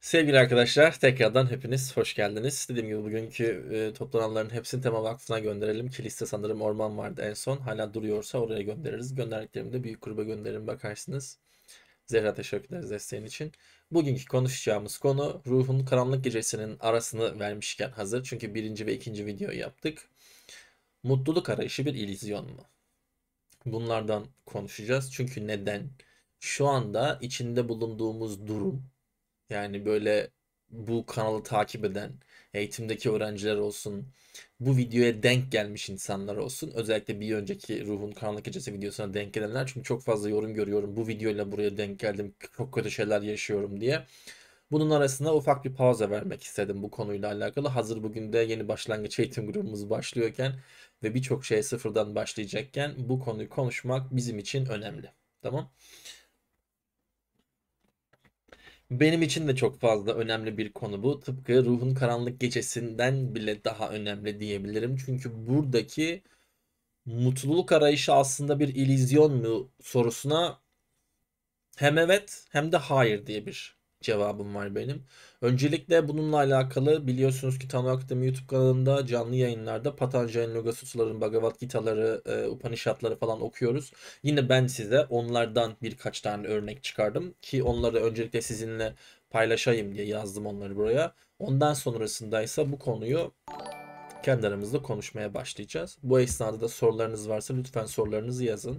Sevgili arkadaşlar tekrardan hepiniz hoş geldiniz. Dediğim gibi bugünkü e, toplananların hepsini Tema Vakfı'na gönderelim. Kiliste sanırım orman vardı en son. Hala duruyorsa oraya göndeririz. Gönderdiklerimi de büyük gruba gönderin bakarsınız. Zehra teşekkür ederiz desteğin için. Bugünkü konuşacağımız konu ruhun karanlık gecesinin arasını vermişken hazır. Çünkü birinci ve ikinci video yaptık. Mutluluk arayışı bir illüzyon mu? Bunlardan konuşacağız. Çünkü neden? Şu anda içinde bulunduğumuz durum yani böyle bu kanalı takip eden, eğitimdeki öğrenciler olsun, bu videoya denk gelmiş insanlar olsun. Özellikle bir önceki Ruhun Karanlık Gecesi videosuna denk gelenler. Çünkü çok fazla yorum görüyorum. Bu videoyla buraya denk geldim. Çok kötü şeyler yaşıyorum diye. Bunun arasında ufak bir pauza vermek istedim bu konuyla alakalı. Hazır bugün de yeni başlangıç eğitim grubumuz başlıyorken ve birçok şey sıfırdan başlayacakken bu konuyu konuşmak bizim için önemli. Tamam. Benim için de çok fazla önemli bir konu bu. Tıpkı Ruhun Karanlık Gecesi'nden bile daha önemli diyebilirim. Çünkü buradaki mutluluk arayışı aslında bir ilizyon mu sorusuna hem evet hem de hayır diye bir cevabım var benim. Öncelikle bununla alakalı biliyorsunuz ki Tanrı Akademi YouTube kanalında canlı yayınlarda Patanjali Yoga Sutraların, Bhagavad Gita'ları, e, Upanishad'ları falan okuyoruz. Yine ben size onlardan birkaç tane örnek çıkardım ki onları öncelikle sizinle paylaşayım diye yazdım onları buraya. Ondan sonrasında ise bu konuyu kendi aramızda konuşmaya başlayacağız. Bu esnada da sorularınız varsa lütfen sorularınızı yazın.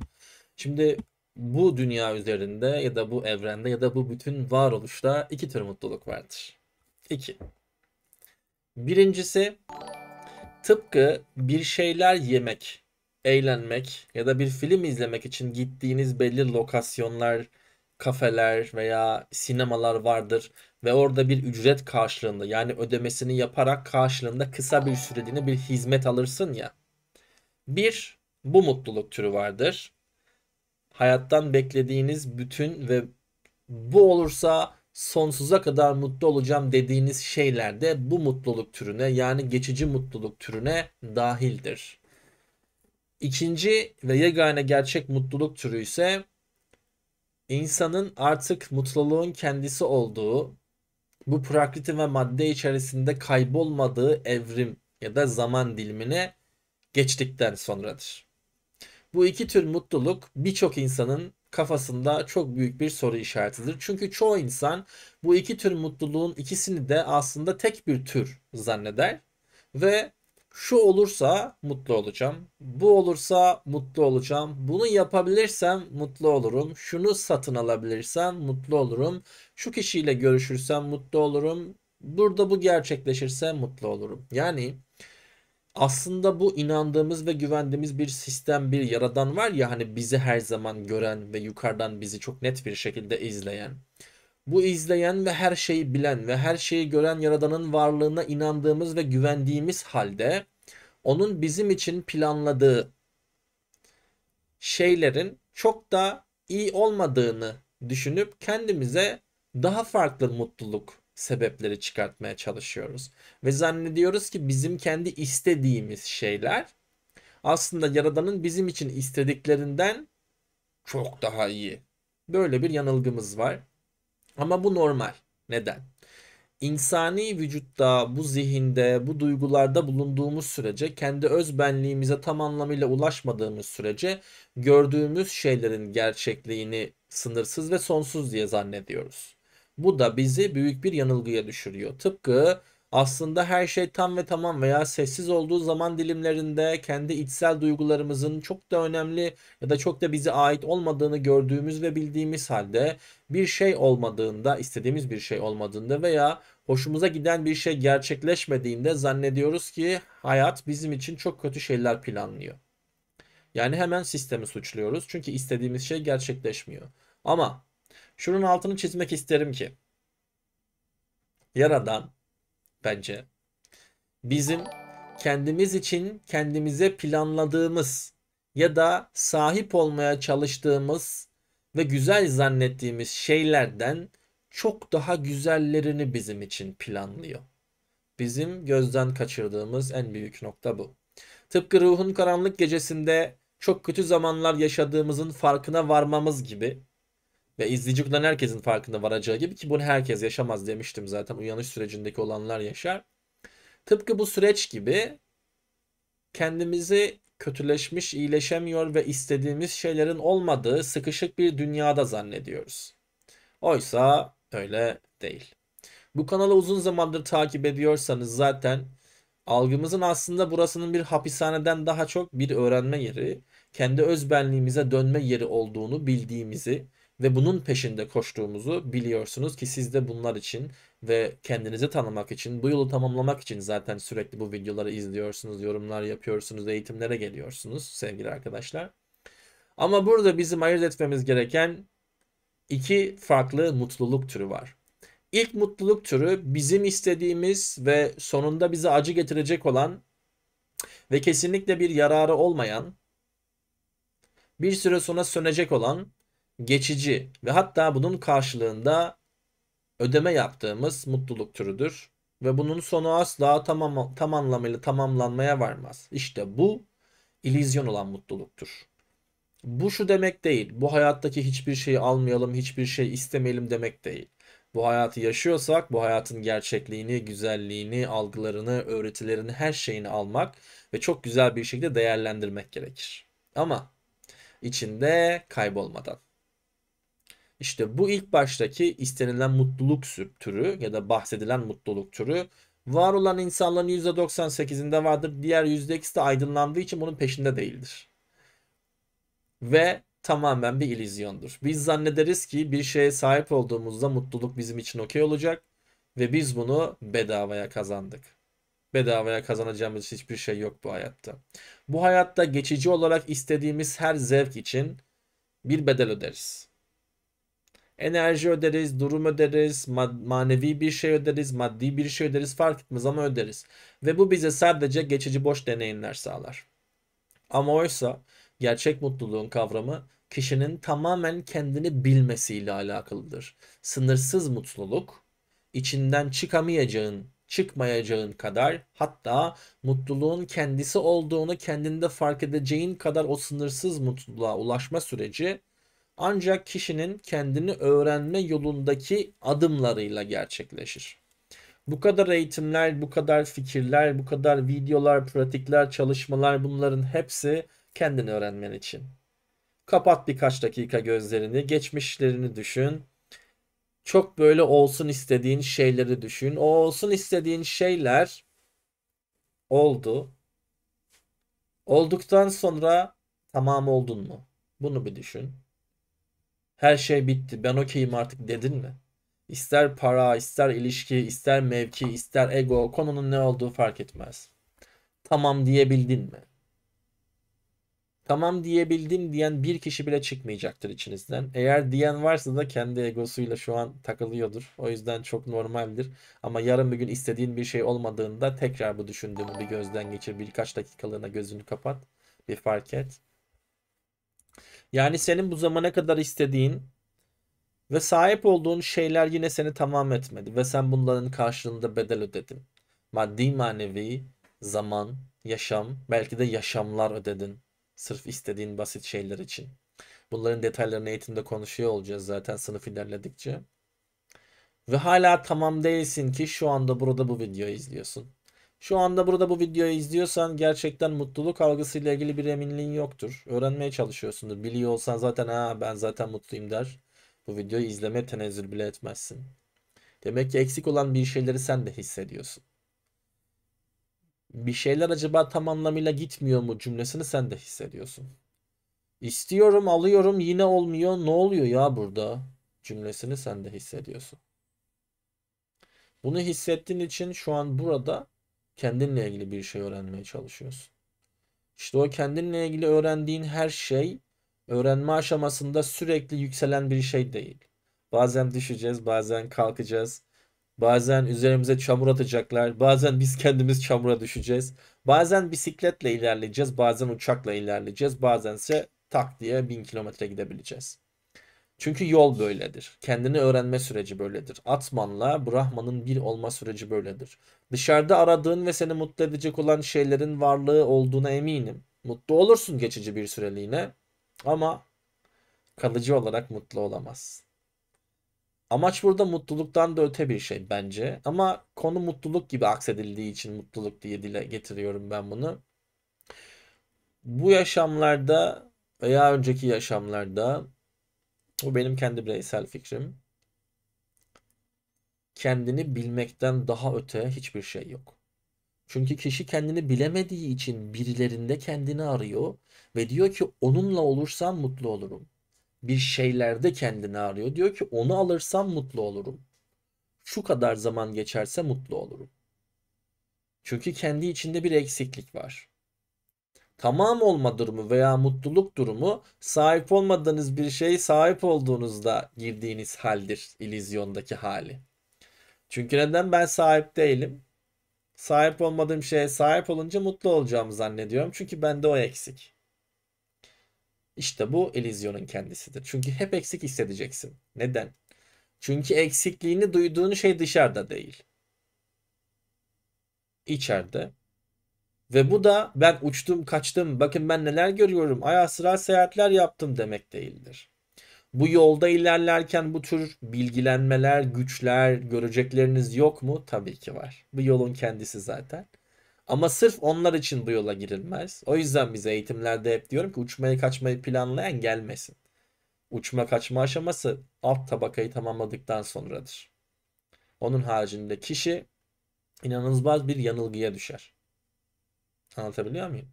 Şimdi bu dünya üzerinde ya da bu evrende ya da bu bütün varoluşta iki tür mutluluk vardır. İki. Birincisi tıpkı bir şeyler yemek, eğlenmek ya da bir film izlemek için gittiğiniz belli lokasyonlar, kafeler veya sinemalar vardır ve orada bir ücret karşılığında yani ödemesini yaparak karşılığında kısa bir süreliğine bir hizmet alırsın ya. Bir, bu mutluluk türü vardır hayattan beklediğiniz bütün ve bu olursa sonsuza kadar mutlu olacağım dediğiniz şeyler de bu mutluluk türüne yani geçici mutluluk türüne dahildir. İkinci ve yegane gerçek mutluluk türü ise insanın artık mutluluğun kendisi olduğu, bu prakriti ve madde içerisinde kaybolmadığı evrim ya da zaman dilimine geçtikten sonradır. Bu iki tür mutluluk birçok insanın kafasında çok büyük bir soru işaretidir. Çünkü çoğu insan bu iki tür mutluluğun ikisini de aslında tek bir tür zanneder ve şu olursa mutlu olacağım. Bu olursa mutlu olacağım. Bunu yapabilirsem mutlu olurum. Şunu satın alabilirsem mutlu olurum. Şu kişiyle görüşürsem mutlu olurum. Burada bu gerçekleşirse mutlu olurum. Yani aslında bu inandığımız ve güvendiğimiz bir sistem, bir yaradan var ya hani bizi her zaman gören ve yukarıdan bizi çok net bir şekilde izleyen. Bu izleyen ve her şeyi bilen ve her şeyi gören yaradanın varlığına inandığımız ve güvendiğimiz halde onun bizim için planladığı şeylerin çok da iyi olmadığını düşünüp kendimize daha farklı mutluluk sebepleri çıkartmaya çalışıyoruz. Ve zannediyoruz ki bizim kendi istediğimiz şeyler aslında Yaradan'ın bizim için istediklerinden çok daha iyi. Böyle bir yanılgımız var. Ama bu normal. Neden? İnsani vücutta, bu zihinde, bu duygularda bulunduğumuz sürece, kendi öz benliğimize tam anlamıyla ulaşmadığımız sürece gördüğümüz şeylerin gerçekliğini sınırsız ve sonsuz diye zannediyoruz. Bu da bizi büyük bir yanılgıya düşürüyor. Tıpkı aslında her şey tam ve tamam veya sessiz olduğu zaman dilimlerinde kendi içsel duygularımızın çok da önemli ya da çok da bize ait olmadığını gördüğümüz ve bildiğimiz halde bir şey olmadığında, istediğimiz bir şey olmadığında veya hoşumuza giden bir şey gerçekleşmediğinde zannediyoruz ki hayat bizim için çok kötü şeyler planlıyor. Yani hemen sistemi suçluyoruz çünkü istediğimiz şey gerçekleşmiyor. Ama şunun altını çizmek isterim ki yaradan bence bizim kendimiz için kendimize planladığımız ya da sahip olmaya çalıştığımız ve güzel zannettiğimiz şeylerden çok daha güzellerini bizim için planlıyor. Bizim gözden kaçırdığımız en büyük nokta bu. Tıpkı ruhun karanlık gecesinde çok kötü zamanlar yaşadığımızın farkına varmamız gibi ve izleyici bunların herkesin farkında varacağı gibi ki bunu herkes yaşamaz demiştim zaten. Uyanış sürecindeki olanlar yaşar. Tıpkı bu süreç gibi kendimizi kötüleşmiş, iyileşemiyor ve istediğimiz şeylerin olmadığı sıkışık bir dünyada zannediyoruz. Oysa öyle değil. Bu kanalı uzun zamandır takip ediyorsanız zaten algımızın aslında burasının bir hapishaneden daha çok bir öğrenme yeri, kendi özbenliğimize dönme yeri olduğunu bildiğimizi ve bunun peşinde koştuğumuzu biliyorsunuz ki siz de bunlar için ve kendinizi tanımak için, bu yolu tamamlamak için zaten sürekli bu videoları izliyorsunuz, yorumlar yapıyorsunuz, eğitimlere geliyorsunuz sevgili arkadaşlar. Ama burada bizim ayırt etmemiz gereken iki farklı mutluluk türü var. İlk mutluluk türü bizim istediğimiz ve sonunda bize acı getirecek olan ve kesinlikle bir yararı olmayan, bir süre sonra sönecek olan geçici ve hatta bunun karşılığında ödeme yaptığımız mutluluk türüdür ve bunun sonu asla tamam tam anlamıyla tamamlanmaya varmaz. İşte bu ilizyon olan mutluluktur. Bu şu demek değil. Bu hayattaki hiçbir şeyi almayalım, hiçbir şey istemeyelim demek değil. Bu hayatı yaşıyorsak bu hayatın gerçekliğini, güzelliğini, algılarını, öğretilerini, her şeyini almak ve çok güzel bir şekilde değerlendirmek gerekir. Ama içinde kaybolmadan. İşte bu ilk baştaki istenilen mutluluk türü ya da bahsedilen mutluluk türü var olan insanların %98'inde vardır. Diğer %2'si de aydınlandığı için bunun peşinde değildir. Ve tamamen bir ilizyondur. Biz zannederiz ki bir şeye sahip olduğumuzda mutluluk bizim için okey olacak ve biz bunu bedavaya kazandık. Bedavaya kazanacağımız hiçbir şey yok bu hayatta. Bu hayatta geçici olarak istediğimiz her zevk için bir bedel öderiz. Enerji öderiz, durum öderiz, manevi bir şey öderiz, maddi bir şey öderiz fark etmez ama öderiz. Ve bu bize sadece geçici boş deneyimler sağlar. Ama oysa gerçek mutluluğun kavramı kişinin tamamen kendini bilmesiyle alakalıdır. Sınırsız mutluluk içinden çıkamayacağın, çıkmayacağın kadar hatta mutluluğun kendisi olduğunu kendinde fark edeceğin kadar o sınırsız mutluluğa ulaşma süreci ancak kişinin kendini öğrenme yolundaki adımlarıyla gerçekleşir. Bu kadar eğitimler, bu kadar fikirler, bu kadar videolar, pratikler, çalışmalar bunların hepsi kendini öğrenmen için. Kapat birkaç dakika gözlerini, geçmişlerini düşün. Çok böyle olsun istediğin şeyleri düşün. O olsun istediğin şeyler oldu. Olduktan sonra tamam oldun mu? Bunu bir düşün her şey bitti ben okeyim artık dedin mi? İster para, ister ilişki, ister mevki, ister ego, konunun ne olduğu fark etmez. Tamam diyebildin mi? Tamam diyebildim diyen bir kişi bile çıkmayacaktır içinizden. Eğer diyen varsa da kendi egosuyla şu an takılıyordur. O yüzden çok normaldir. Ama yarın bir gün istediğin bir şey olmadığında tekrar bu düşündüğünü bir gözden geçir. Birkaç dakikalığına gözünü kapat. Bir fark et. Yani senin bu zamana kadar istediğin ve sahip olduğun şeyler yine seni tamam etmedi ve sen bunların karşılığında bedel ödedin. Maddi manevi zaman, yaşam, belki de yaşamlar ödedin. Sırf istediğin basit şeyler için. Bunların detaylarını eğitimde konuşuyor olacağız zaten sınıf ilerledikçe. Ve hala tamam değilsin ki şu anda burada bu videoyu izliyorsun. Şu anda burada bu videoyu izliyorsan gerçekten mutluluk algısıyla ilgili bir eminliğin yoktur. Öğrenmeye çalışıyorsundur. Biliyor olsan zaten ha ben zaten mutluyum der. Bu videoyu izleme tenezzül bile etmezsin. Demek ki eksik olan bir şeyleri sen de hissediyorsun. Bir şeyler acaba tam anlamıyla gitmiyor mu cümlesini sen de hissediyorsun. İstiyorum, alıyorum, yine olmuyor. Ne oluyor ya burada? Cümlesini sen de hissediyorsun. Bunu hissettiğin için şu an burada kendinle ilgili bir şey öğrenmeye çalışıyorsun. İşte o kendinle ilgili öğrendiğin her şey öğrenme aşamasında sürekli yükselen bir şey değil. Bazen düşeceğiz, bazen kalkacağız. Bazen üzerimize çamur atacaklar. Bazen biz kendimiz çamura düşeceğiz. Bazen bisikletle ilerleyeceğiz. Bazen uçakla ilerleyeceğiz. Bazense tak diye bin kilometre gidebileceğiz. Çünkü yol böyledir. Kendini öğrenme süreci böyledir. Atmanla Brahman'ın bir olma süreci böyledir. Dışarıda aradığın ve seni mutlu edecek olan şeylerin varlığı olduğuna eminim. Mutlu olursun geçici bir süreliğine ama kalıcı olarak mutlu olamaz. Amaç burada mutluluktan da öte bir şey bence. Ama konu mutluluk gibi aksedildiği için mutluluk diye dile getiriyorum ben bunu. Bu yaşamlarda veya önceki yaşamlarda bu benim kendi bireysel fikrim. Kendini bilmekten daha öte hiçbir şey yok. Çünkü kişi kendini bilemediği için birilerinde kendini arıyor ve diyor ki onunla olursam mutlu olurum. Bir şeylerde kendini arıyor. Diyor ki onu alırsam mutlu olurum. Şu kadar zaman geçerse mutlu olurum. Çünkü kendi içinde bir eksiklik var tamam olma durumu veya mutluluk durumu sahip olmadığınız bir şeye sahip olduğunuzda girdiğiniz haldir ilizyondaki hali. Çünkü neden ben sahip değilim? Sahip olmadığım şeye sahip olunca mutlu olacağımı zannediyorum. Çünkü bende o eksik. İşte bu ilizyonun kendisidir. Çünkü hep eksik hissedeceksin. Neden? Çünkü eksikliğini duyduğun şey dışarıda değil. İçeride ve bu da ben uçtum kaçtım bakın ben neler görüyorum aya sıra seyahatler yaptım demek değildir. Bu yolda ilerlerken bu tür bilgilenmeler, güçler, görecekleriniz yok mu? Tabii ki var. Bu yolun kendisi zaten. Ama sırf onlar için bu yola girilmez. O yüzden biz eğitimlerde hep diyorum ki uçmayı kaçmayı planlayan gelmesin. Uçma kaçma aşaması alt tabakayı tamamladıktan sonradır. Onun haricinde kişi inanılmaz bir yanılgıya düşer. Anlatabiliyor muyum?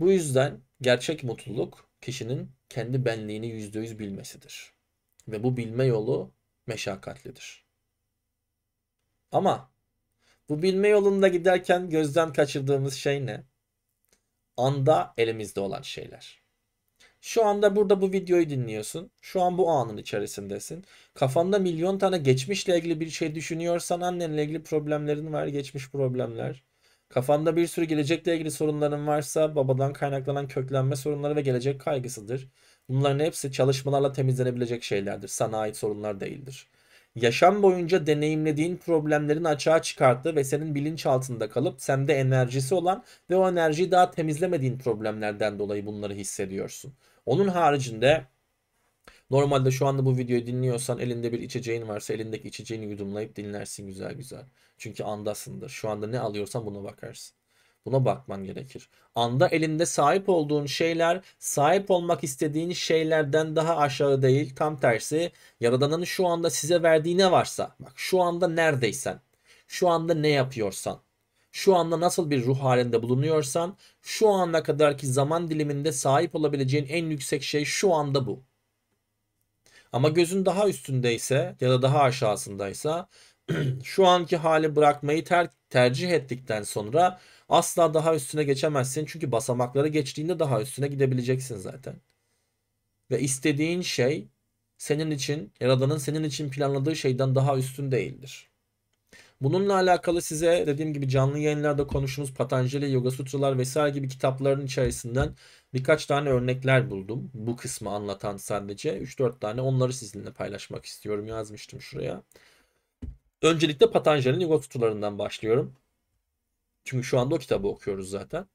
Bu yüzden gerçek mutluluk kişinin kendi benliğini yüzde yüz bilmesidir. Ve bu bilme yolu meşakkatlidir. Ama bu bilme yolunda giderken gözden kaçırdığımız şey ne? Anda elimizde olan şeyler. Şu anda burada bu videoyu dinliyorsun. Şu an bu anın içerisindesin. Kafanda milyon tane geçmişle ilgili bir şey düşünüyorsan annenle ilgili problemlerin var. Geçmiş problemler. Kafanda bir sürü gelecekle ilgili sorunların varsa babadan kaynaklanan köklenme sorunları ve gelecek kaygısıdır. Bunların hepsi çalışmalarla temizlenebilecek şeylerdir. Sana ait sorunlar değildir. Yaşam boyunca deneyimlediğin problemlerin açığa çıkarttığı ve senin bilinç altında kalıp sende enerjisi olan ve o enerjiyi daha temizlemediğin problemlerden dolayı bunları hissediyorsun. Onun haricinde Normalde şu anda bu videoyu dinliyorsan elinde bir içeceğin varsa elindeki içeceğini yudumlayıp dinlersin güzel güzel. Çünkü andasındır. Şu anda ne alıyorsan buna bakarsın. Buna bakman gerekir. Anda elinde sahip olduğun şeyler sahip olmak istediğin şeylerden daha aşağı değil tam tersi yaradanın şu anda size verdiğine varsa bak şu anda neredeysen şu anda ne yapıyorsan şu anda nasıl bir ruh halinde bulunuyorsan şu ana kadarki zaman diliminde sahip olabileceğin en yüksek şey şu anda bu. Ama gözün daha üstündeyse ya da daha aşağısındaysa şu anki hali bırakmayı ter tercih ettikten sonra asla daha üstüne geçemezsin. Çünkü basamakları geçtiğinde daha üstüne gidebileceksin zaten. Ve istediğin şey senin için, Yaradan'ın senin için planladığı şeyden daha üstün değildir. Bununla alakalı size dediğim gibi canlı yayınlarda konuştuğumuz Patanjali, Yoga Sutralar vesaire gibi kitapların içerisinden birkaç tane örnekler buldum. Bu kısmı anlatan sadece 3-4 tane onları sizinle paylaşmak istiyorum. Yazmıştım şuraya. Öncelikle Patanjali Yoga Sutralarından başlıyorum. Çünkü şu anda o kitabı okuyoruz zaten.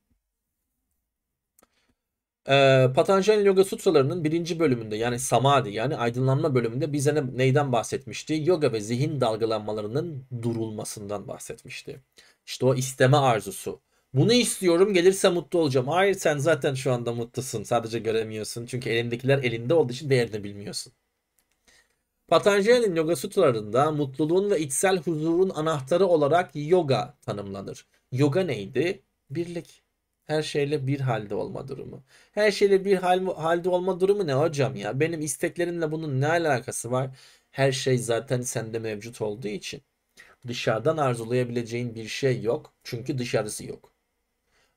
E, Patanjali Yoga Sutralarının birinci bölümünde yani Samadhi yani aydınlanma bölümünde bize ne, neyden bahsetmişti? Yoga ve zihin dalgalanmalarının durulmasından bahsetmişti. İşte o isteme arzusu. Bunu istiyorum gelirse mutlu olacağım. Hayır sen zaten şu anda mutlusun. Sadece göremiyorsun. Çünkü elindekiler elinde olduğu için değerini bilmiyorsun. Patanjali'nin yoga sutralarında mutluluğun ve içsel huzurun anahtarı olarak yoga tanımlanır. Yoga neydi? Birlik. Her şeyle bir halde olma durumu. Her şeyle bir hal, halde olma durumu ne hocam ya? Benim isteklerimle bunun ne alakası var? Her şey zaten sende mevcut olduğu için. Dışarıdan arzulayabileceğin bir şey yok. Çünkü dışarısı yok.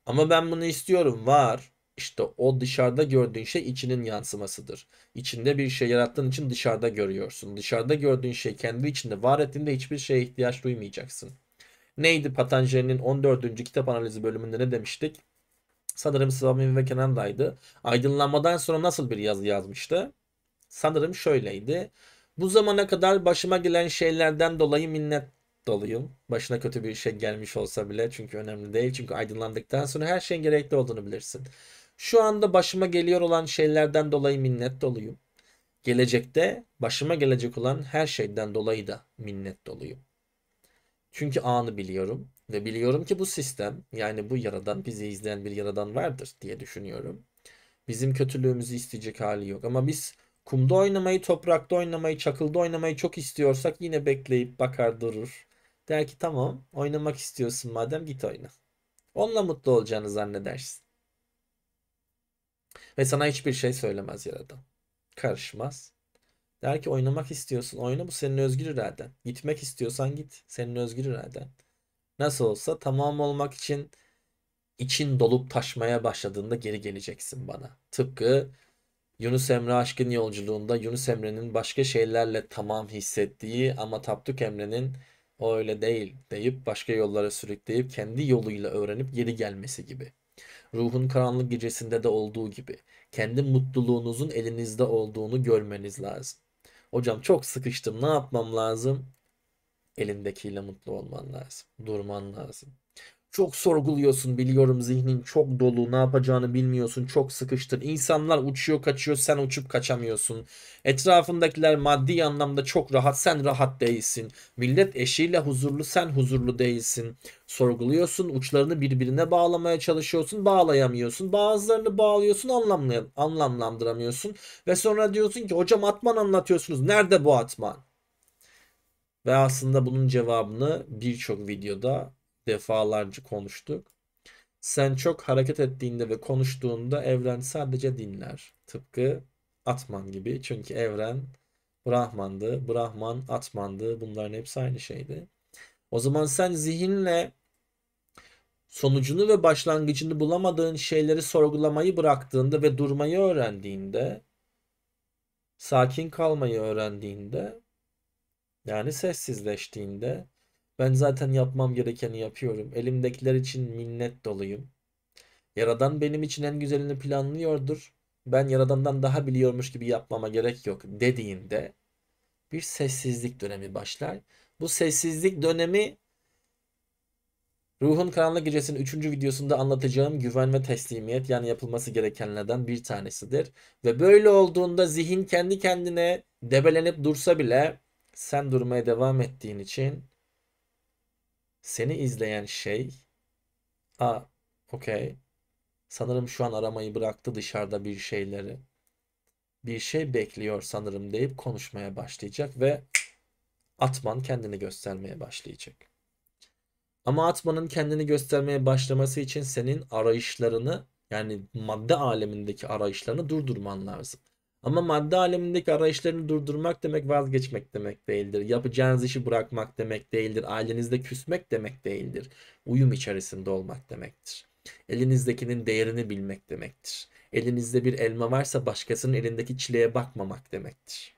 Ama ben bunu istiyorum var. İşte o dışarıda gördüğün şey içinin yansımasıdır. İçinde bir şey yarattığın için dışarıda görüyorsun. Dışarıda gördüğün şey kendi içinde var ettiğinde hiçbir şeye ihtiyaç duymayacaksın. Neydi Patanjali'nin 14. kitap analizi bölümünde ne demiştik? sanırım Sami ve Kenan'daydı. Aydınlanmadan sonra nasıl bir yazı yazmıştı? Sanırım şöyleydi. Bu zamana kadar başıma gelen şeylerden dolayı minnet doluyum. Başına kötü bir şey gelmiş olsa bile çünkü önemli değil. Çünkü aydınlandıktan sonra her şeyin gerekli olduğunu bilirsin. Şu anda başıma geliyor olan şeylerden dolayı minnet doluyum. Gelecekte başıma gelecek olan her şeyden dolayı da minnet doluyum. Çünkü anı biliyorum. Ve biliyorum ki bu sistem yani bu yaradan bizi izleyen bir yaradan vardır diye düşünüyorum. Bizim kötülüğümüzü isteyecek hali yok. Ama biz kumda oynamayı, toprakta oynamayı, çakılda oynamayı çok istiyorsak yine bekleyip bakar durur. Der ki tamam oynamak istiyorsun madem git oyna. Onunla mutlu olacağını zannedersin. Ve sana hiçbir şey söylemez yaradan. Karışmaz. Der ki oynamak istiyorsun oyna bu senin özgür iraden. Gitmek istiyorsan git senin özgür iraden. Nasıl olsa tamam olmak için için dolup taşmaya başladığında geri geleceksin bana. Tıpkı Yunus Emre aşkın yolculuğunda Yunus Emre'nin başka şeylerle tamam hissettiği ama Tapduk Emre'nin o öyle değil deyip başka yollara sürükleyip kendi yoluyla öğrenip geri gelmesi gibi. Ruhun karanlık gecesinde de olduğu gibi kendi mutluluğunuzun elinizde olduğunu görmeniz lazım. Hocam çok sıkıştım ne yapmam lazım? elindekiyle mutlu olman lazım. Durman lazım. Çok sorguluyorsun biliyorum zihnin çok dolu ne yapacağını bilmiyorsun çok sıkıştın. İnsanlar uçuyor kaçıyor sen uçup kaçamıyorsun. Etrafındakiler maddi anlamda çok rahat sen rahat değilsin. Millet eşiyle huzurlu sen huzurlu değilsin. Sorguluyorsun uçlarını birbirine bağlamaya çalışıyorsun bağlayamıyorsun. Bazılarını bağlıyorsun anlamlı, anlamlandıramıyorsun. Ve sonra diyorsun ki hocam atman anlatıyorsunuz nerede bu atman? Ve aslında bunun cevabını birçok videoda defalarca konuştuk. Sen çok hareket ettiğinde ve konuştuğunda evren sadece dinler. Tıpkı Atman gibi. Çünkü evren Brahman'dı. Brahman Atman'dı. Bunların hepsi aynı şeydi. O zaman sen zihinle sonucunu ve başlangıcını bulamadığın şeyleri sorgulamayı bıraktığında ve durmayı öğrendiğinde, sakin kalmayı öğrendiğinde yani sessizleştiğinde ben zaten yapmam gerekeni yapıyorum. Elimdekiler için minnet doluyum. Yaradan benim için en güzelini planlıyordur. Ben yaradandan daha biliyormuş gibi yapmama gerek yok dediğinde bir sessizlik dönemi başlar. Bu sessizlik dönemi Ruhun Karanlık Gecesi'nin 3. videosunda anlatacağım güven ve teslimiyet yani yapılması gerekenlerden bir tanesidir. Ve böyle olduğunda zihin kendi kendine debelenip dursa bile sen durmaya devam ettiğin için seni izleyen şey a okey sanırım şu an aramayı bıraktı dışarıda bir şeyleri bir şey bekliyor sanırım deyip konuşmaya başlayacak ve Atman kendini göstermeye başlayacak. Ama Atman'ın kendini göstermeye başlaması için senin arayışlarını yani madde alemindeki arayışlarını durdurman lazım. Ama madde alemindeki arayışlarını durdurmak demek vazgeçmek demek değildir. Yapacağınız işi bırakmak demek değildir. Ailenizde küsmek demek değildir. Uyum içerisinde olmak demektir. Elinizdekinin değerini bilmek demektir. Elinizde bir elma varsa başkasının elindeki çileye bakmamak demektir.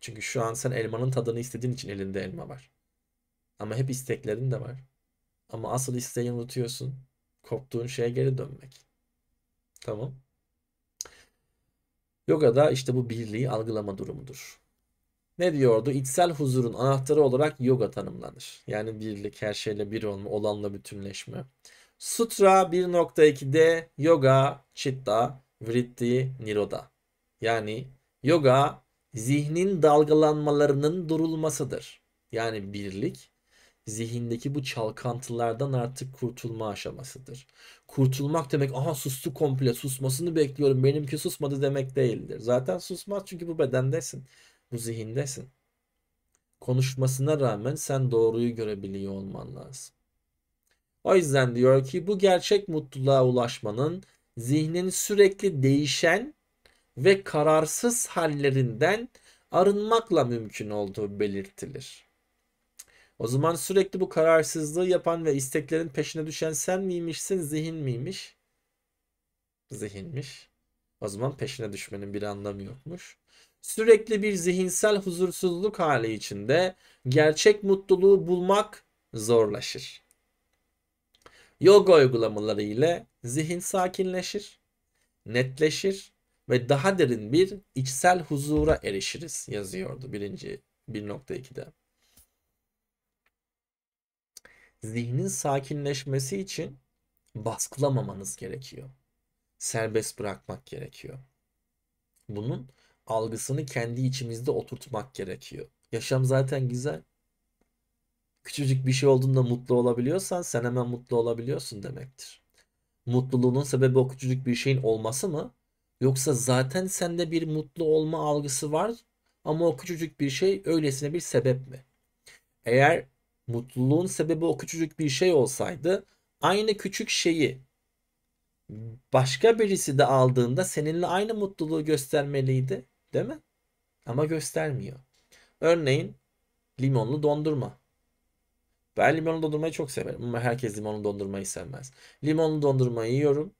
Çünkü şu an sen elmanın tadını istediğin için elinde elma var. Ama hep isteklerin de var. Ama asıl isteği unutuyorsun. Koptuğun şeye geri dönmek. Tamam. Yoga da işte bu birliği algılama durumudur. Ne diyordu? İçsel huzurun anahtarı olarak yoga tanımlanır. Yani birlik, her şeyle bir olma, olanla bütünleşme. Sutra 1.2'de yoga, chitta, vritti, niroda. Yani yoga zihnin dalgalanmalarının durulmasıdır. Yani birlik zihindeki bu çalkantılardan artık kurtulma aşamasıdır. Kurtulmak demek aha sustu komple susmasını bekliyorum benimki susmadı demek değildir. Zaten susmaz çünkü bu bedendesin. Bu zihindesin. Konuşmasına rağmen sen doğruyu görebiliyor olman lazım. O yüzden diyor ki bu gerçek mutluluğa ulaşmanın zihnin sürekli değişen ve kararsız hallerinden arınmakla mümkün olduğu belirtilir. O zaman sürekli bu kararsızlığı yapan ve isteklerin peşine düşen sen miymişsin, zihin miymiş? Zihinmiş. O zaman peşine düşmenin bir anlamı yokmuş. Sürekli bir zihinsel huzursuzluk hali içinde gerçek mutluluğu bulmak zorlaşır. Yoga uygulamaları ile zihin sakinleşir, netleşir ve daha derin bir içsel huzura erişiriz yazıyordu birinci 1.2'de zihnin sakinleşmesi için baskılamamanız gerekiyor. Serbest bırakmak gerekiyor. Bunun algısını kendi içimizde oturtmak gerekiyor. Yaşam zaten güzel. Küçücük bir şey olduğunda mutlu olabiliyorsan sen hemen mutlu olabiliyorsun demektir. Mutluluğunun sebebi o küçücük bir şeyin olması mı? Yoksa zaten sende bir mutlu olma algısı var ama o küçücük bir şey öylesine bir sebep mi? Eğer mutluluğun sebebi o küçücük bir şey olsaydı aynı küçük şeyi başka birisi de aldığında seninle aynı mutluluğu göstermeliydi, değil mi? Ama göstermiyor. Örneğin limonlu dondurma. Ben limonlu dondurmayı çok severim ama herkes limonlu dondurmayı sevmez. Limonlu dondurmayı yiyorum.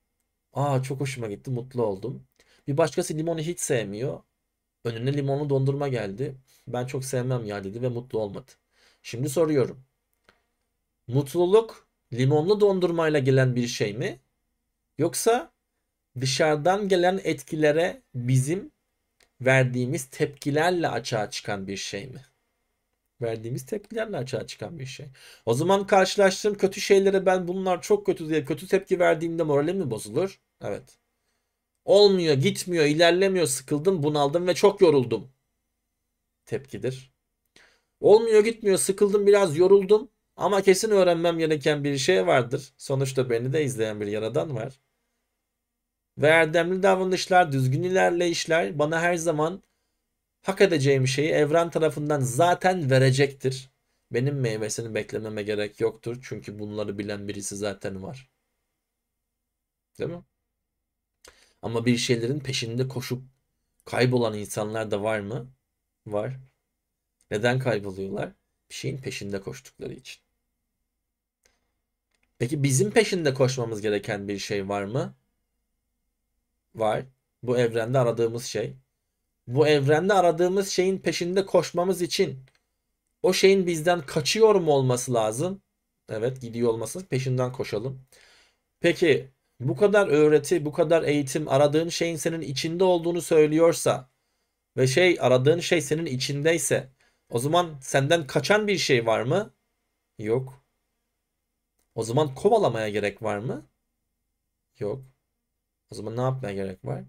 Aa çok hoşuma gitti, mutlu oldum. Bir başkası limonu hiç sevmiyor. Önüne limonlu dondurma geldi. Ben çok sevmem ya dedi ve mutlu olmadı. Şimdi soruyorum. Mutluluk limonlu dondurmayla gelen bir şey mi? Yoksa dışarıdan gelen etkilere bizim verdiğimiz tepkilerle açığa çıkan bir şey mi? Verdiğimiz tepkilerle açığa çıkan bir şey. O zaman karşılaştığım kötü şeylere ben bunlar çok kötü diye kötü tepki verdiğimde moralim mi bozulur? Evet. Olmuyor, gitmiyor, ilerlemiyor, sıkıldım, bunaldım ve çok yoruldum. Tepkidir. Olmuyor gitmiyor sıkıldım biraz yoruldum ama kesin öğrenmem gereken bir şey vardır. Sonuçta beni de izleyen bir yaradan var. Ve erdemli davranışlar, düzgün ilerleyişler bana her zaman hak edeceğim şeyi evren tarafından zaten verecektir. Benim meyvesini beklememe gerek yoktur. Çünkü bunları bilen birisi zaten var. Değil mi? Ama bir şeylerin peşinde koşup kaybolan insanlar da var mı? Var. Neden kayboluyorlar? Bir şeyin peşinde koştukları için. Peki bizim peşinde koşmamız gereken bir şey var mı? Var. Bu evrende aradığımız şey. Bu evrende aradığımız şeyin peşinde koşmamız için o şeyin bizden kaçıyor mu olması lazım? Evet gidiyor olmasın peşinden koşalım. Peki bu kadar öğreti, bu kadar eğitim aradığın şeyin senin içinde olduğunu söylüyorsa ve şey aradığın şey senin içindeyse o zaman senden kaçan bir şey var mı? Yok. O zaman kovalamaya gerek var mı? Yok. O zaman ne yapmaya gerek var?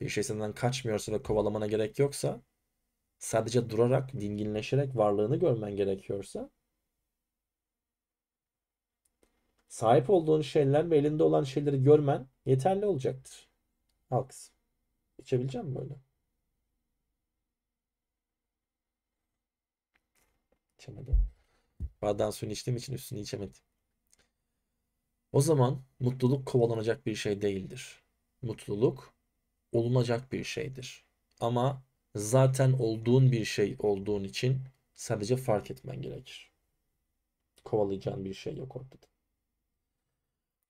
Bir şey senden kaçmıyorsa ve kovalamana gerek yoksa sadece durarak, dinginleşerek varlığını görmen gerekiyorsa sahip olduğun şeyler ve elinde olan şeyleri görmen yeterli olacaktır. Al kızım. mi böyle? İçemedim. Bardağın suyunu içtiğim için üstünü içemedim. O zaman mutluluk kovalanacak bir şey değildir. Mutluluk olunacak bir şeydir. Ama zaten olduğun bir şey olduğun için sadece fark etmen gerekir. Kovalayacağın bir şey yok ortada.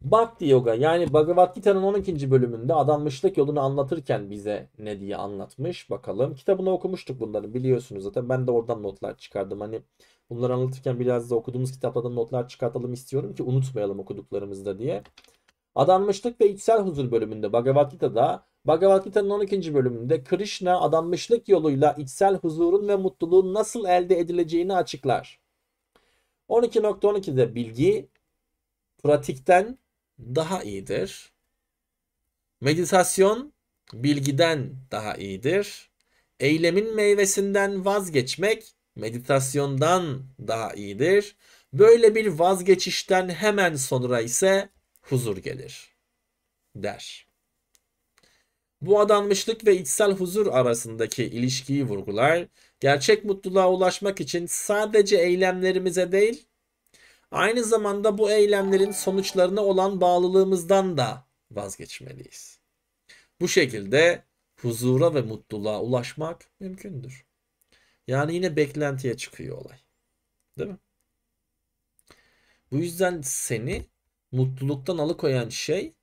Bhakti Yoga yani Bhagavad Gita'nın 12. bölümünde adanmışlık yolunu anlatırken bize ne diye anlatmış bakalım. Kitabını okumuştuk bunları biliyorsunuz zaten ben de oradan notlar çıkardım. Hani bunları anlatırken biraz da okuduğumuz kitaplardan notlar çıkartalım istiyorum ki unutmayalım okuduklarımızda diye. Adanmışlık ve içsel huzur bölümünde Bhagavad Gita'da Bhagavad Gita'nın 12. bölümünde Krishna adanmışlık yoluyla içsel huzurun ve mutluluğun nasıl elde edileceğini açıklar. 12.12'de bilgi, pratikten daha iyidir. Meditasyon bilgiden daha iyidir. Eylemin meyvesinden vazgeçmek meditasyondan daha iyidir. Böyle bir vazgeçişten hemen sonra ise huzur gelir der. Bu adanmışlık ve içsel huzur arasındaki ilişkiyi vurgular. Gerçek mutluluğa ulaşmak için sadece eylemlerimize değil, Aynı zamanda bu eylemlerin sonuçlarına olan bağlılığımızdan da vazgeçmeliyiz. Bu şekilde huzura ve mutluluğa ulaşmak mümkündür. Yani yine beklentiye çıkıyor olay. Değil mi? Bu yüzden seni mutluluktan alıkoyan şey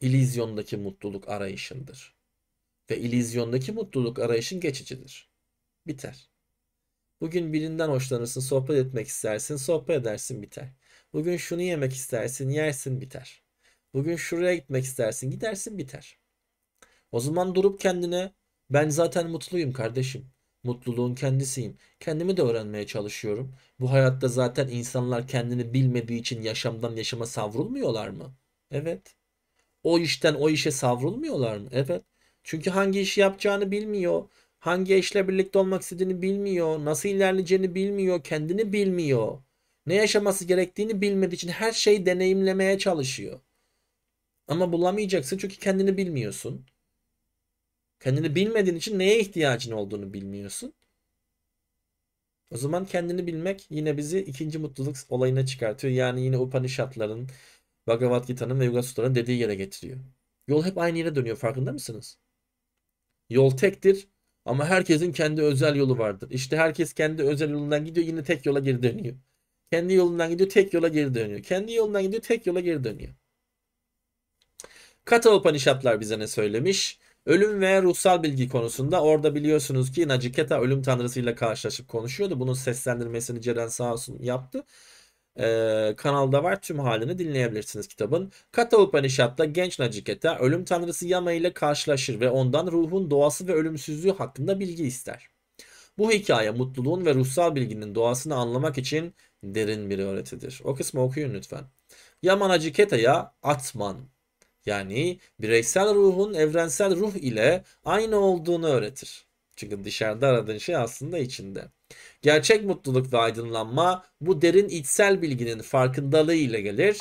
ilizyondaki mutluluk arayışındır. Ve ilizyondaki mutluluk arayışın geçicidir. Biter. Bugün birinden hoşlanırsın, sohbet etmek istersin, sohbet edersin biter. Bugün şunu yemek istersin, yersin biter. Bugün şuraya gitmek istersin, gidersin biter. O zaman durup kendine ben zaten mutluyum kardeşim. Mutluluğun kendisiyim. Kendimi de öğrenmeye çalışıyorum. Bu hayatta zaten insanlar kendini bilmediği için yaşamdan yaşama savrulmuyorlar mı? Evet. O işten o işe savrulmuyorlar mı? Evet. Çünkü hangi işi yapacağını bilmiyor. Hangi eşle birlikte olmak istediğini bilmiyor. Nasıl ilerleyeceğini bilmiyor. Kendini bilmiyor. Ne yaşaması gerektiğini bilmediği için her şeyi deneyimlemeye çalışıyor. Ama bulamayacaksın çünkü kendini bilmiyorsun. Kendini bilmediğin için neye ihtiyacın olduğunu bilmiyorsun. O zaman kendini bilmek yine bizi ikinci mutluluk olayına çıkartıyor. Yani yine Upanishad'ların, Bhagavad Gita'nın ve Yoga Sutra'nın dediği yere getiriyor. Yol hep aynı yere dönüyor farkında mısınız? Yol tektir, ama herkesin kendi özel yolu vardır. İşte herkes kendi özel yolundan gidiyor yine tek yola geri dönüyor. Kendi yolundan gidiyor tek yola geri dönüyor. Kendi yolundan gidiyor tek yola geri dönüyor. Katalopanişatlar bize ne söylemiş? Ölüm ve ruhsal bilgi konusunda orada biliyorsunuz ki Naciketa ölüm tanrısıyla karşılaşıp konuşuyordu. Bunun seslendirmesini Ceren sağ olsun yaptı e, kanalda var. Tüm halini dinleyebilirsiniz kitabın. Kata genç Naciketa ölüm tanrısı Yama ile karşılaşır ve ondan ruhun doğası ve ölümsüzlüğü hakkında bilgi ister. Bu hikaye mutluluğun ve ruhsal bilginin doğasını anlamak için derin bir öğretidir. O kısmı okuyun lütfen. Yaman Aciketa'ya Atman yani bireysel ruhun evrensel ruh ile aynı olduğunu öğretir. Çünkü dışarıda aradığın şey aslında içinde. Gerçek mutluluk ve aydınlanma bu derin içsel bilginin farkındalığı ile gelir.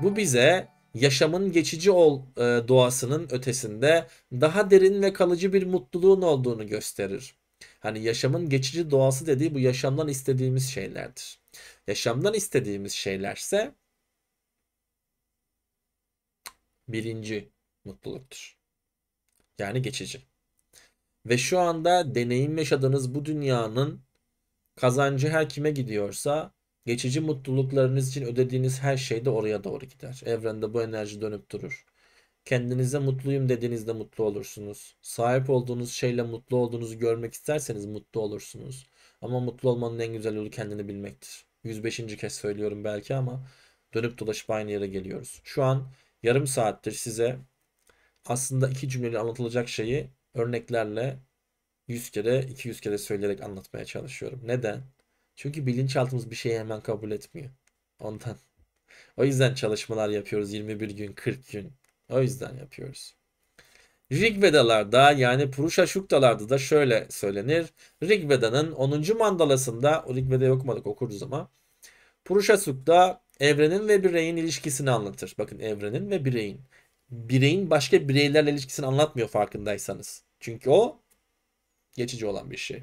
Bu bize yaşamın geçici ol, e, doğasının ötesinde daha derin ve kalıcı bir mutluluğun olduğunu gösterir. Hani yaşamın geçici doğası dediği bu yaşamdan istediğimiz şeylerdir. Yaşamdan istediğimiz şeylerse birinci mutluluktur. Yani geçici. Ve şu anda deneyim yaşadığınız bu dünyanın Kazancı her kime gidiyorsa geçici mutluluklarınız için ödediğiniz her şey de oraya doğru gider. Evrende bu enerji dönüp durur. Kendinize mutluyum dediğinizde mutlu olursunuz. Sahip olduğunuz şeyle mutlu olduğunuzu görmek isterseniz mutlu olursunuz. Ama mutlu olmanın en güzel yolu kendini bilmektir. 105. kez söylüyorum belki ama dönüp dolaşıp aynı yere geliyoruz. Şu an yarım saattir size aslında iki cümleyle anlatılacak şeyi örneklerle 100 kere 200 kere söyleyerek anlatmaya çalışıyorum. Neden? Çünkü bilinçaltımız bir şeyi hemen kabul etmiyor. Ondan. O yüzden çalışmalar yapıyoruz 21 gün 40 gün. O yüzden yapıyoruz. Rig Vedalarda yani Purusha Şuktalarda da şöyle söylenir. Rig Veda'nın 10. mandalasında, o Rig okumadık okuruz ama. Purusha Sukta evrenin ve bireyin ilişkisini anlatır. Bakın evrenin ve bireyin. Bireyin başka bireylerle ilişkisini anlatmıyor farkındaysanız. Çünkü o geçici olan bir şey.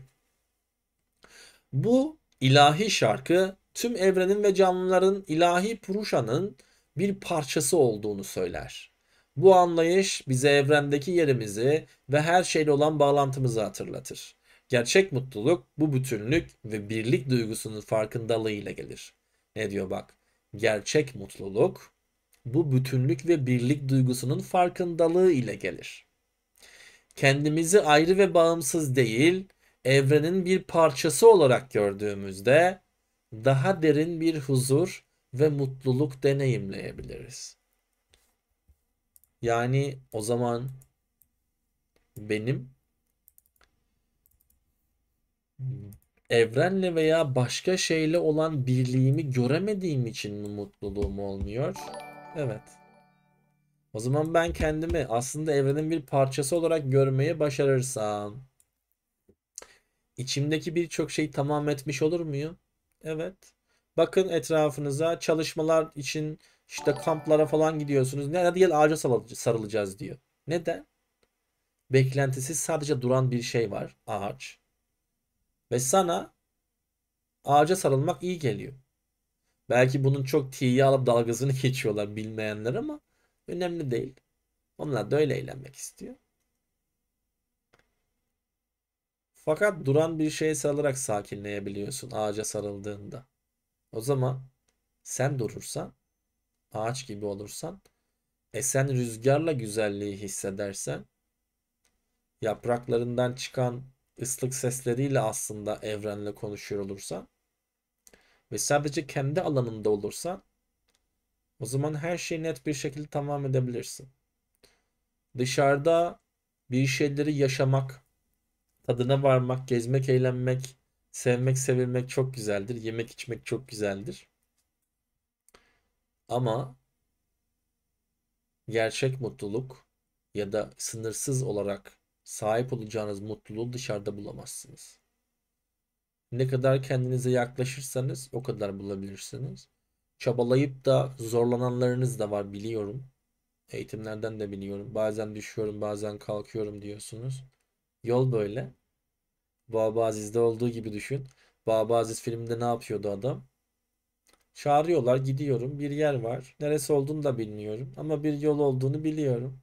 Bu ilahi şarkı tüm evrenin ve canlıların ilahi Puruşa'nın bir parçası olduğunu söyler. Bu anlayış bize evrendeki yerimizi ve her şeyle olan bağlantımızı hatırlatır. Gerçek mutluluk bu bütünlük ve birlik duygusunun farkındalığıyla gelir. Ne diyor bak? Gerçek mutluluk bu bütünlük ve birlik duygusunun farkındalığı ile gelir kendimizi ayrı ve bağımsız değil, evrenin bir parçası olarak gördüğümüzde daha derin bir huzur ve mutluluk deneyimleyebiliriz. Yani o zaman benim evrenle veya başka şeyle olan birliğimi göremediğim için mi mutluluğum olmuyor? Evet. O zaman ben kendimi aslında evrenin bir parçası olarak görmeyi başarırsam içimdeki birçok şeyi tamam etmiş olur muyum? Evet. Bakın etrafınıza çalışmalar için işte kamplara falan gidiyorsunuz. Ne hadi gel ağaca sarılacağız diyor. Neden? beklentisi sadece duran bir şey var. Ağaç. Ve sana ağaca sarılmak iyi geliyor. Belki bunun çok tiye alıp dalgasını geçiyorlar bilmeyenler ama Önemli değil. Onlar da öyle eğlenmek istiyor. Fakat duran bir şeye sarılarak sakinleyebiliyorsun ağaca sarıldığında. O zaman sen durursan, ağaç gibi olursan, esen rüzgarla güzelliği hissedersen, yapraklarından çıkan ıslık sesleriyle aslında evrenle konuşuyor olursan ve sadece kendi alanında olursan o zaman her şeyi net bir şekilde tamam edebilirsin. Dışarıda bir şeyleri yaşamak, tadına varmak, gezmek, eğlenmek, sevmek, sevilmek çok güzeldir. Yemek, içmek çok güzeldir. Ama gerçek mutluluk ya da sınırsız olarak sahip olacağınız mutluluğu dışarıda bulamazsınız. Ne kadar kendinize yaklaşırsanız o kadar bulabilirsiniz çabalayıp da zorlananlarınız da var biliyorum. Eğitimlerden de biliyorum. Bazen düşüyorum, bazen kalkıyorum diyorsunuz. Yol böyle. Baba Aziz'de olduğu gibi düşün. Baba Aziz filminde ne yapıyordu adam? Çağırıyorlar, gidiyorum. Bir yer var. Neresi olduğunu da bilmiyorum ama bir yol olduğunu biliyorum.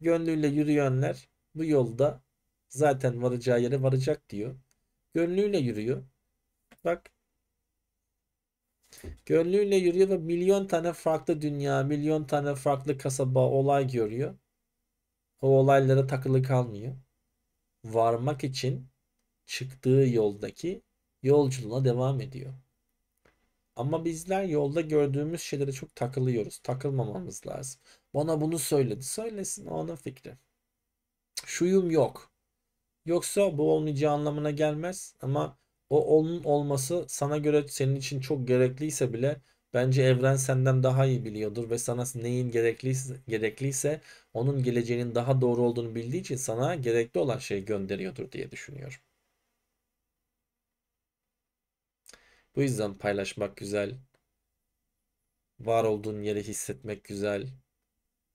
Gönlüyle yürüyenler bu yolda zaten varacağı yere varacak diyor. Gönlüyle yürüyor. Bak Gönlüyle yürüyor ve milyon tane farklı dünya, milyon tane farklı kasaba, olay görüyor. O olaylara takılı kalmıyor. Varmak için çıktığı yoldaki yolculuğuna devam ediyor. Ama bizler yolda gördüğümüz şeylere çok takılıyoruz. Takılmamamız lazım. Bana bunu söyledi. Söylesin onun fikri. Şuyum yok. Yoksa bu olmayacağı anlamına gelmez ama o onun olması sana göre senin için çok gerekliyse bile bence evren senden daha iyi biliyordur ve sana neyin gerekliyse, gerekliyse onun geleceğinin daha doğru olduğunu bildiği için sana gerekli olan şeyi gönderiyordur diye düşünüyorum. Bu yüzden paylaşmak güzel. Var olduğun yeri hissetmek güzel.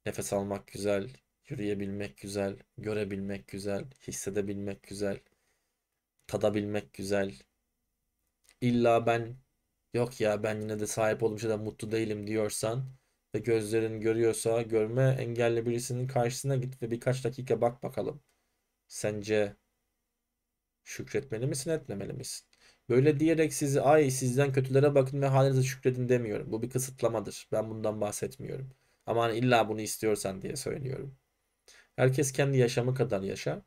Nefes almak güzel. Yürüyebilmek güzel. Görebilmek güzel. Hissedebilmek güzel. Tadabilmek güzel illa ben yok ya ben yine de sahip olduğum şeyden mutlu değilim diyorsan ve gözlerin görüyorsa görme engelli birisinin karşısına git ve birkaç dakika bak bakalım. Sence şükretmeli misin etmemeli misin? Böyle diyerek sizi ay sizden kötülere bakın ve halinize şükredin demiyorum. Bu bir kısıtlamadır. Ben bundan bahsetmiyorum. Ama hani illa bunu istiyorsan diye söylüyorum. Herkes kendi yaşamı kadar yaşar.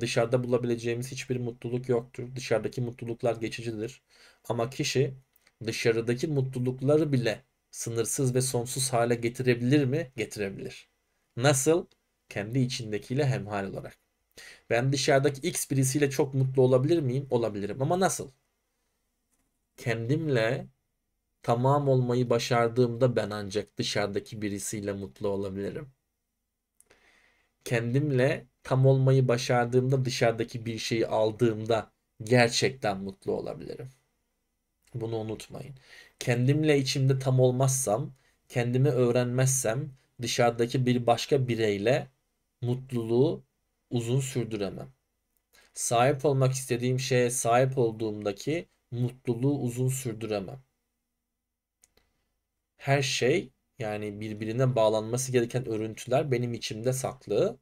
Dışarıda bulabileceğimiz hiçbir mutluluk yoktur. Dışarıdaki mutluluklar geçicidir. Ama kişi dışarıdaki mutlulukları bile sınırsız ve sonsuz hale getirebilir mi? Getirebilir. Nasıl? Kendi içindekiyle hemhal olarak. Ben dışarıdaki X birisiyle çok mutlu olabilir miyim? Olabilirim ama nasıl? Kendimle tamam olmayı başardığımda ben ancak dışarıdaki birisiyle mutlu olabilirim. Kendimle tam olmayı başardığımda dışarıdaki bir şeyi aldığımda gerçekten mutlu olabilirim. Bunu unutmayın. Kendimle içimde tam olmazsam, kendimi öğrenmezsem dışarıdaki bir başka bireyle mutluluğu uzun sürdüremem. Sahip olmak istediğim şeye sahip olduğumdaki mutluluğu uzun sürdüremem. Her şey yani birbirine bağlanması gereken örüntüler benim içimde saklı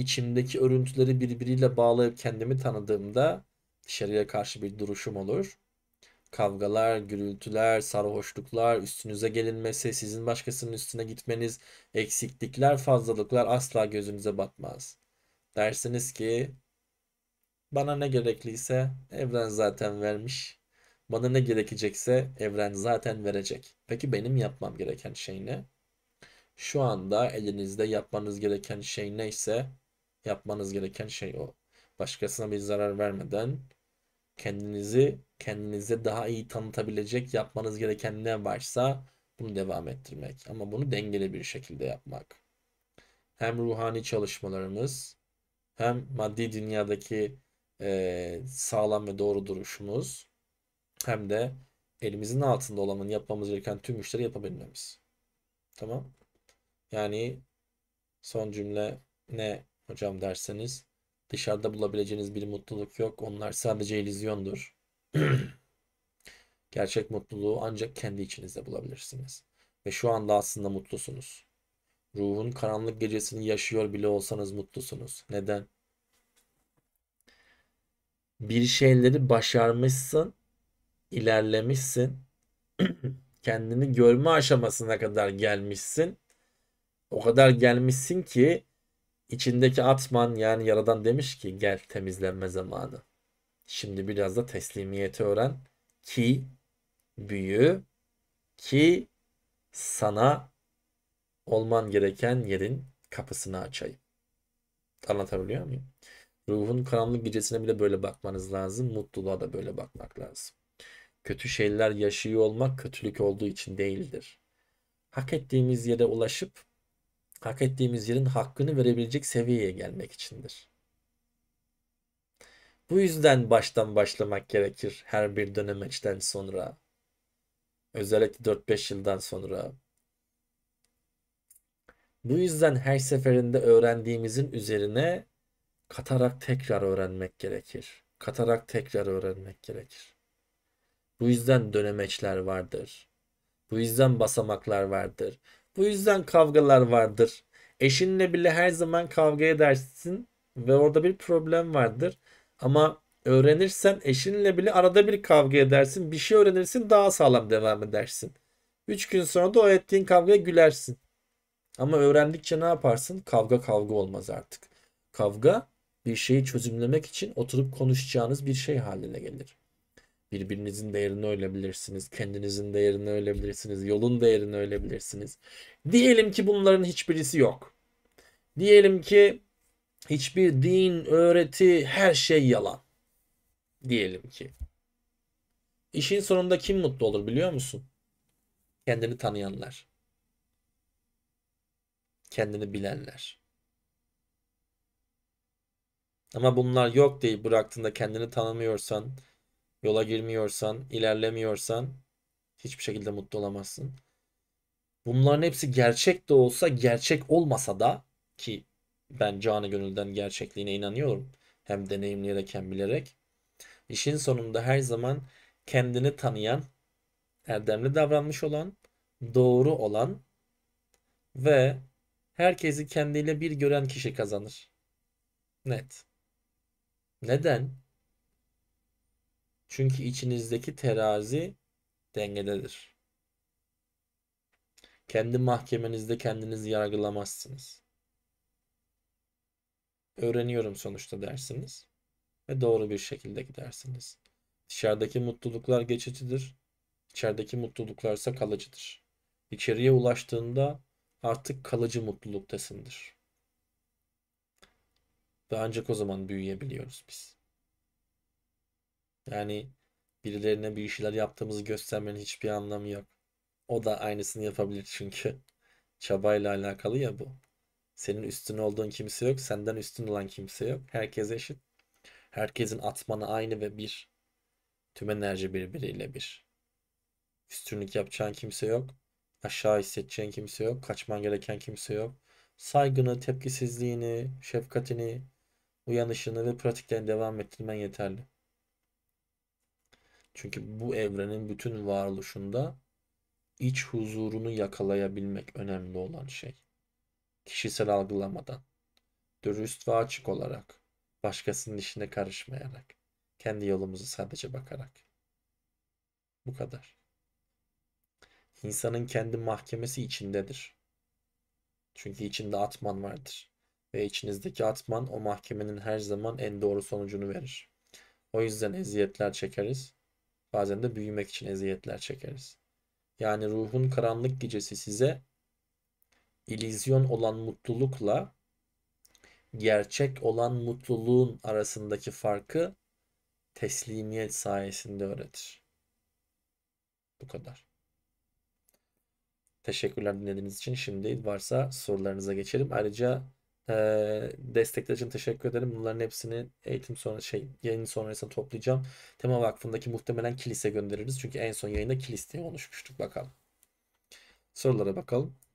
içimdeki örüntüleri birbiriyle bağlayıp kendimi tanıdığımda dışarıya karşı bir duruşum olur. Kavgalar, gürültüler, sarhoşluklar, üstünüze gelinmesi, sizin başkasının üstüne gitmeniz, eksiklikler, fazlalıklar asla gözünüze batmaz. Dersiniz ki bana ne gerekliyse evren zaten vermiş. Bana ne gerekecekse evren zaten verecek. Peki benim yapmam gereken şey ne? Şu anda elinizde yapmanız gereken şey neyse yapmanız gereken şey o. Başkasına bir zarar vermeden kendinizi kendinize daha iyi tanıtabilecek yapmanız gereken ne varsa bunu devam ettirmek. Ama bunu dengeli bir şekilde yapmak. Hem ruhani çalışmalarımız hem maddi dünyadaki e, sağlam ve doğru duruşumuz hem de elimizin altında olanın yapmamız gereken tüm işleri yapabilmemiz. Tamam. Yani son cümle ne hocam derseniz dışarıda bulabileceğiniz bir mutluluk yok. Onlar sadece ilizyondur. Gerçek mutluluğu ancak kendi içinizde bulabilirsiniz. Ve şu anda aslında mutlusunuz. Ruhun karanlık gecesini yaşıyor bile olsanız mutlusunuz. Neden? Bir şeyleri başarmışsın, ilerlemişsin, kendini görme aşamasına kadar gelmişsin. O kadar gelmişsin ki İçindeki Atman yani yaradan demiş ki gel temizlenme zamanı. Şimdi biraz da teslimiyeti öğren ki büyü ki sana olman gereken yerin kapısını açayım. Anlatabiliyor muyum? Ruhun karanlık gecesine bile böyle bakmanız lazım. Mutluluğa da böyle bakmak lazım. Kötü şeyler yaşıyor olmak kötülük olduğu için değildir. Hak ettiğimiz yere ulaşıp hak ettiğimiz yerin hakkını verebilecek seviyeye gelmek içindir. Bu yüzden baştan başlamak gerekir her bir dönemeçten sonra. Özellikle 4-5 yıldan sonra. Bu yüzden her seferinde öğrendiğimizin üzerine katarak tekrar öğrenmek gerekir. Katarak tekrar öğrenmek gerekir. Bu yüzden dönemeçler vardır. Bu yüzden basamaklar vardır. Bu yüzden kavgalar vardır. Eşinle bile her zaman kavga edersin ve orada bir problem vardır. Ama öğrenirsen eşinle bile arada bir kavga edersin. Bir şey öğrenirsin daha sağlam devam edersin. Üç gün sonra da o ettiğin kavgaya gülersin. Ama öğrendikçe ne yaparsın? Kavga kavga olmaz artık. Kavga bir şeyi çözümlemek için oturup konuşacağınız bir şey haline gelir. Birbirinizin değerini ölebilirsiniz. Kendinizin değerini ölebilirsiniz. Yolun değerini ölebilirsiniz. Diyelim ki bunların hiçbirisi yok. Diyelim ki hiçbir din, öğreti, her şey yalan. Diyelim ki. İşin sonunda kim mutlu olur biliyor musun? Kendini tanıyanlar. Kendini bilenler. Ama bunlar yok deyip bıraktığında kendini tanımıyorsan, yola girmiyorsan, ilerlemiyorsan hiçbir şekilde mutlu olamazsın. Bunların hepsi gerçek de olsa, gerçek olmasa da ki ben canı gönülden gerçekliğine inanıyorum. Hem deneyimleyerek hem bilerek. İşin sonunda her zaman kendini tanıyan, erdemli davranmış olan, doğru olan ve herkesi kendiyle bir gören kişi kazanır. Net. Neden? Çünkü içinizdeki terazi dengededir. Kendi mahkemenizde kendinizi yargılamazsınız. Öğreniyorum sonuçta dersiniz ve doğru bir şekilde gidersiniz. Dışarıdaki mutluluklar geçicidir. İçerideki mutluluklarsa kalıcıdır. İçeriye ulaştığında artık kalıcı mutluluktasındır. Ve ancak o zaman büyüyebiliyoruz biz. Yani birilerine bir şeyler yaptığımızı göstermenin hiçbir anlamı yok. O da aynısını yapabilir çünkü. Çabayla alakalı ya bu. Senin üstün olduğun kimse yok, senden üstün olan kimse yok. Herkes eşit. Herkesin atmanı aynı ve bir. Tüm enerji birbiriyle bir. Üstünlük yapacağın kimse yok. Aşağı hissedeceğin kimse yok. Kaçman gereken kimse yok. Saygını, tepkisizliğini, şefkatini, uyanışını ve pratiklerini devam ettirmen yeterli. Çünkü bu evrenin bütün varoluşunda iç huzurunu yakalayabilmek önemli olan şey. Kişisel algılamadan, dürüst ve açık olarak, başkasının işine karışmayarak, kendi yolumuzu sadece bakarak. Bu kadar. İnsanın kendi mahkemesi içindedir. Çünkü içinde atman vardır. Ve içinizdeki atman o mahkemenin her zaman en doğru sonucunu verir. O yüzden eziyetler çekeriz Bazen de büyümek için eziyetler çekeriz. Yani ruhun karanlık gecesi size ilizyon olan mutlulukla gerçek olan mutluluğun arasındaki farkı teslimiyet sayesinde öğretir. Bu kadar. Teşekkürler dinlediğiniz için. Şimdi varsa sorularınıza geçelim. Ayrıca ee, destekler için teşekkür ederim. Bunların hepsini eğitim sonra şey yayın sonrasında toplayacağım. Tema Vakfı'ndaki muhtemelen kilise göndeririz. Çünkü en son yayında kilis diye konuşmuştuk bakalım. Sorulara bakalım.